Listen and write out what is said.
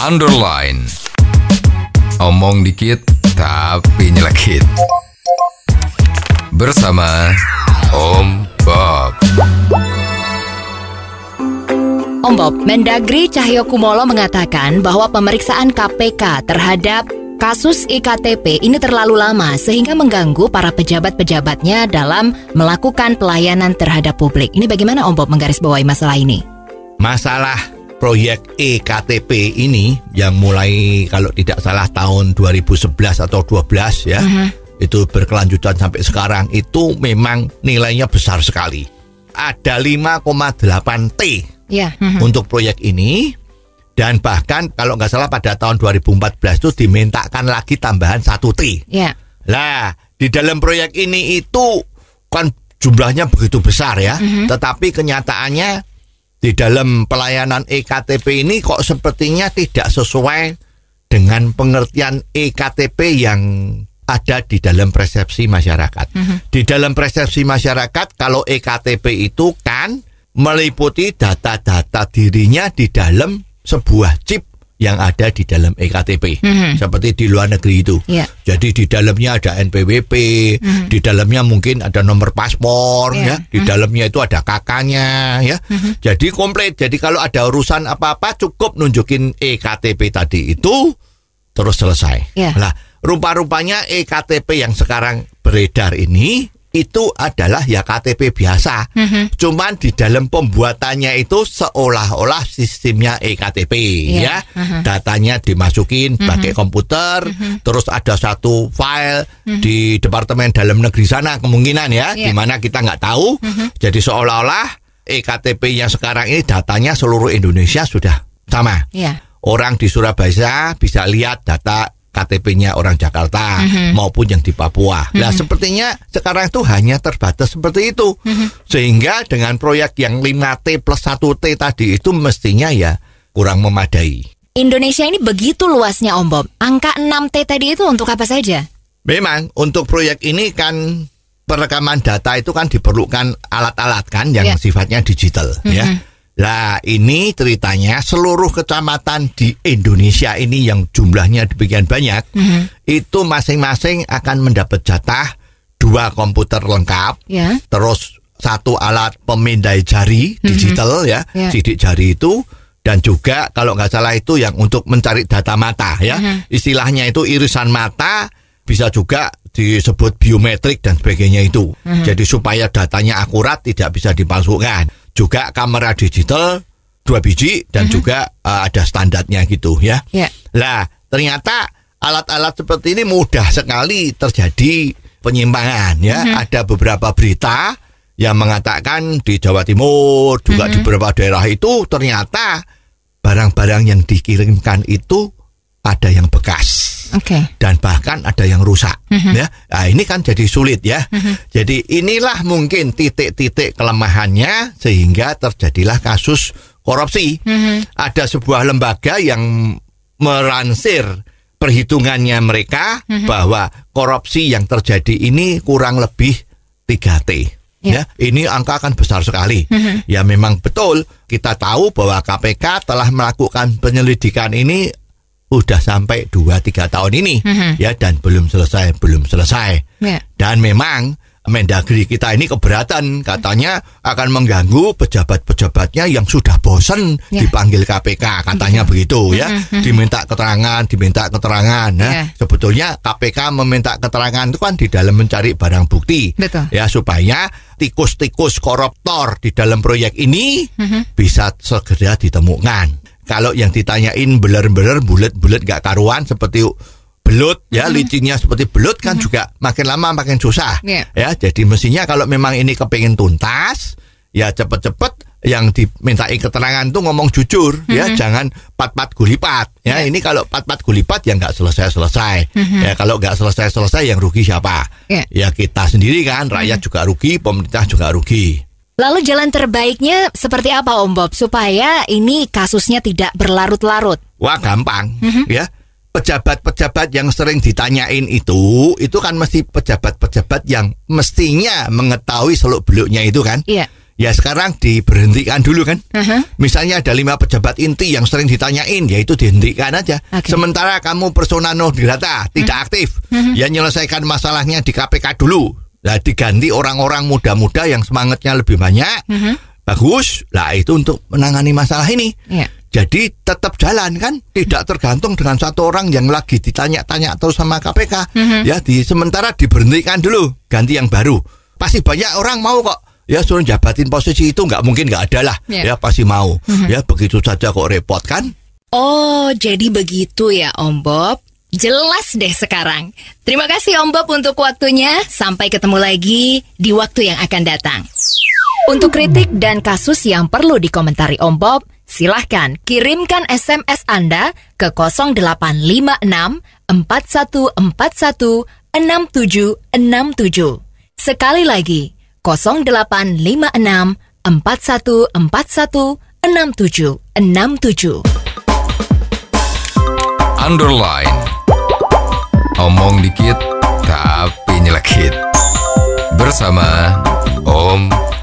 underline. Omong dikit tapi nyelekit. Bersama Om Bob. Om Bob, Mendagri Cahyokumolo mengatakan bahwa pemeriksaan KPK terhadap Kasus IKTP ini terlalu lama sehingga mengganggu para pejabat-pejabatnya dalam melakukan pelayanan terhadap publik. Ini bagaimana Om Bob menggarisbawahi masalah ini? Masalah proyek EKTP ini yang mulai kalau tidak salah tahun 2011 atau 12 ya. Uh mhm. -huh. Itu berkelanjutan sampai sekarang itu memang nilainya besar sekali. Ada 5,8 T. Yeah. Mhm. Uh -huh. Untuk proyek ini dan bahkan kalau nggak salah pada tahun 2014 itu dimintakan lagi tambahan 1 T. Yeah. Lah, di dalam proyek ini itu kan jumlahnya begitu besar ya, mm -hmm. tetapi kenyataannya di dalam pelayanan EKTP ini kok sepertinya tidak sesuai dengan pengertian EKTP yang ada di dalam persepsi masyarakat. Mm -hmm. Di dalam persepsi masyarakat kalau EKTP itu kan meliputi data-data dirinya di dalam sebuah chip yang ada di dalam EKTP mm-hmm. seperti di luar negeri itu. Yeah. Jadi di dalamnya ada NPWP, mm-hmm. di dalamnya mungkin ada nomor paspor yeah. ya, di mm-hmm. dalamnya itu ada kakaknya ya. Mm-hmm. Jadi komplit. Jadi kalau ada urusan apa-apa cukup nunjukin EKTP tadi itu terus selesai. Yeah. Nah, rupa-rupanya EKTP yang sekarang beredar ini itu adalah ya KTP biasa. Mm -hmm. Cuman di dalam pembuatannya itu seolah-olah sistemnya eKTP yeah. ya. Mm -hmm. Datanya dimasukin mm -hmm. pakai komputer, mm -hmm. terus ada satu file mm -hmm. di Departemen Dalam Negeri sana kemungkinan ya, yeah. di mana kita nggak tahu. Mm -hmm. Jadi seolah-olah eKTP yang sekarang ini datanya seluruh Indonesia sudah sama. Yeah. Orang di Surabaya bisa lihat data KTP-nya orang Jakarta mm-hmm. maupun yang di Papua. Mm-hmm. Nah, sepertinya sekarang itu hanya terbatas seperti itu. Mm-hmm. Sehingga dengan proyek yang 5T plus 1T tadi itu mestinya ya kurang memadai. Indonesia ini begitu luasnya Om Bob. Angka 6T tadi itu untuk apa saja? Memang untuk proyek ini kan perekaman data itu kan diperlukan alat-alat kan yang yeah. sifatnya digital mm-hmm. ya mhm lah ini ceritanya seluruh kecamatan di Indonesia ini yang jumlahnya demikian banyak mm -hmm. Itu masing-masing akan mendapat jatah dua komputer lengkap yeah. Terus satu alat pemindai jari mm -hmm. digital ya yeah. sidik jari itu dan juga kalau nggak salah itu yang untuk mencari data mata ya mm -hmm. istilahnya itu irisan mata bisa juga disebut biometrik dan sebagainya itu. Mm-hmm. Jadi supaya datanya akurat tidak bisa dipalsukan. Juga kamera digital dua biji dan mm-hmm. juga uh, ada standarnya gitu ya. Yeah. Lah ternyata alat-alat seperti ini mudah sekali terjadi penyimpangan ya. Mm-hmm. Ada beberapa berita yang mengatakan di Jawa Timur juga mm-hmm. di mhm. beberapa daerah itu ternyata barang-barang yang dikirimkan itu ada yang bekas okay. dan bahkan ada yang rusak mm -hmm. ya nah, ini kan jadi sulit ya mm -hmm. jadi inilah mungkin titik-titik kelemahannya sehingga terjadilah kasus korupsi mm -hmm. ada sebuah lembaga yang meransir perhitungannya mereka mm -hmm. bahwa korupsi yang terjadi ini kurang lebih 3T ya. ya. Ini angka akan besar sekali. Mm -hmm. Ya memang betul kita tahu bahwa KPK telah melakukan penyelidikan ini udah sampai dua tiga tahun ini mm -hmm. ya dan belum selesai belum selesai yeah. dan memang Mendagri kita ini keberatan katanya akan mengganggu pejabat-pejabatnya yang sudah bosan yeah. dipanggil KPK katanya yeah. begitu ya mm-hmm. diminta keterangan diminta keterangan nah ya. yeah. sebetulnya KPK meminta keterangan itu kan di dalam mencari barang bukti Betul. ya supaya tikus-tikus koruptor di dalam proyek ini mm-hmm. bisa segera ditemukan kalau yang ditanyain beler-beler bulat-bulat gak karuan seperti belut ya mm -hmm. licinnya seperti belut kan mm -hmm. juga makin lama makin susah yeah. ya jadi mestinya kalau memang ini kepingin tuntas ya cepet-cepet yang dimintai keterangan tuh ngomong jujur mm -hmm. ya jangan pat-pat gulipat ya yeah. ini kalau pat-pat gulipat yang nggak selesai-selesai mm -hmm. ya kalau nggak selesai-selesai yang rugi siapa yeah. ya kita sendiri kan rakyat mm -hmm. juga rugi pemerintah juga rugi Lalu jalan terbaiknya seperti apa Om Bob supaya ini kasusnya tidak berlarut-larut? Wah gampang mm -hmm. ya. Pejabat-pejabat yang sering ditanyain itu, itu kan mesti pejabat-pejabat yang mestinya mengetahui seluk beluknya itu kan? Iya. Ya sekarang diberhentikan dulu kan? Uh -huh. Misalnya ada lima pejabat inti yang sering ditanyain, yaitu dihentikan aja. Okay. Sementara kamu persona non grata, tidak uh mhm. -huh. aktif, uh mhm. -huh. ya menyelesaikan masalahnya di KPK dulu Nah, diganti orang-orang muda-muda yang semangatnya lebih banyak. Mm -hmm. Bagus. Lah itu untuk menangani masalah ini. Yeah. Jadi tetap jalan kan, tidak tergantung dengan satu orang yang lagi ditanya-tanya terus sama KPK. Mm -hmm. Ya, di sementara diberhentikan dulu, ganti yang baru. Pasti banyak orang mau kok. Ya suruh jabatin posisi itu nggak mungkin nggak ada lah. Yeah. Ya pasti mau. Mm -hmm. Ya begitu saja kok repot kan. Oh, jadi begitu ya Om Bob. Jelas deh sekarang. Terima kasih Om Bob untuk waktunya. Sampai ketemu lagi di waktu yang akan datang. Untuk kritik dan kasus yang perlu dikomentari Om Bob, silahkan kirimkan SMS Anda ke 0856 4141 6767. Sekali lagi, 0856 4141 6767. Underline Omong dikit, tapi nyelekit. Bersama Om